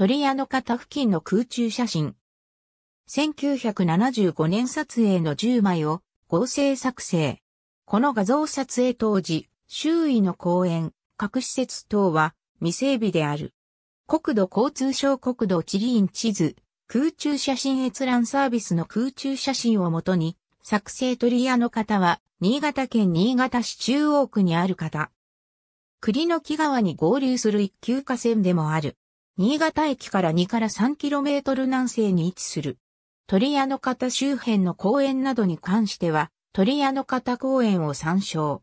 鳥屋の方付近の空中写真。1975年撮影の10枚を合成作成。この画像撮影当時、周囲の公園、各施設等は未整備である。国土交通省国土地理院地図、空中写真閲覧サービスの空中写真をもとに、作成鳥屋の方は、新潟県新潟市中央区にある方。栗の木川に合流する一級河川でもある。新潟駅から2から3 k m 南西に位置する。鳥屋の方周辺の公園などに関しては、鳥屋の方公園を参照。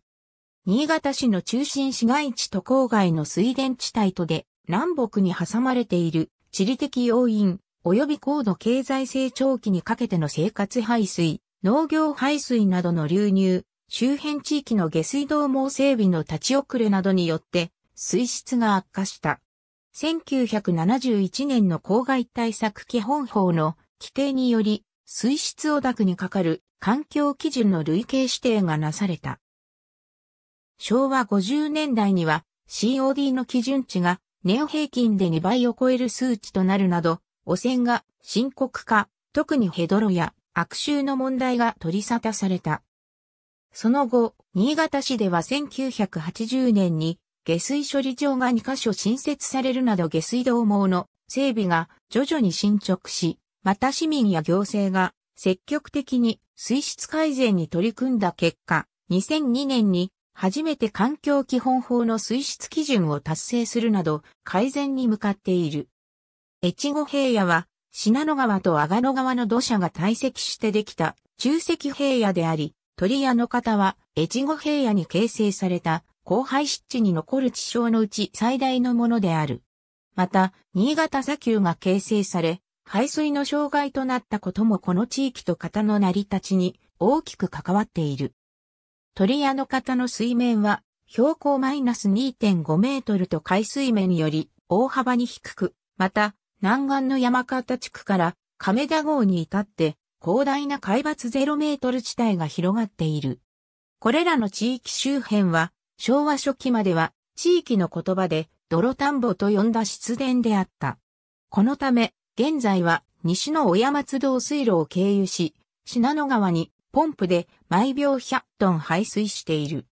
新潟市の中心市街地と郊外の水田地帯とで、南北に挟まれている地理的要因、及び高度経済成長期にかけての生活排水、農業排水などの流入、周辺地域の下水道網整備の立ち遅れなどによって、水質が悪化した。1971年の公害対策基本法の規定により、水質汚濁にかかる環境基準の類型指定がなされた。昭和50年代には COD の基準値が年平均で2倍を超える数値となるなど、汚染が深刻化、特にヘドロや悪臭の問題が取り沙汰された。その後、新潟市では1980年に下水処理場が2カ所新設されるなど下水道網の整備が徐々に進捗し、また市民や行政が積極的に水質改善に取り組んだ結果、2002年に初めて環境基本法の水質基準を達成するなど改善に向かっている。越後平野は信濃川と阿賀野川の土砂が堆積してできた中石平野であり、鳥屋の方は越後平野に形成された荒廃湿地に残る地層のうち最大のものである。また、新潟砂丘が形成され、排水の障害となったこともこの地域と型の成り立ちに大きく関わっている。鳥屋の型の水面は標高マイナス2.5メートルと海水面より大幅に低く、また南岸の山形地区から亀田号に至って広大な海抜0メートル地帯が広がっている。これらの地域周辺は昭和初期までは地域の言葉で泥田んぼと呼んだ湿田であった。このため、現在は西の小山津道水路を経由し、信濃川にポンプで毎秒100トン排水している。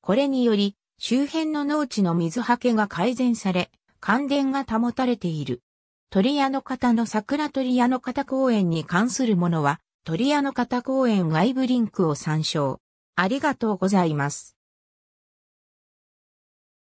これにより、周辺の農地の水はけが改善され、関電が保たれている。鳥屋の方の桜鳥屋の方公園に関するものは、鳥屋の方公園外部リンクを参照。ありがとうございます。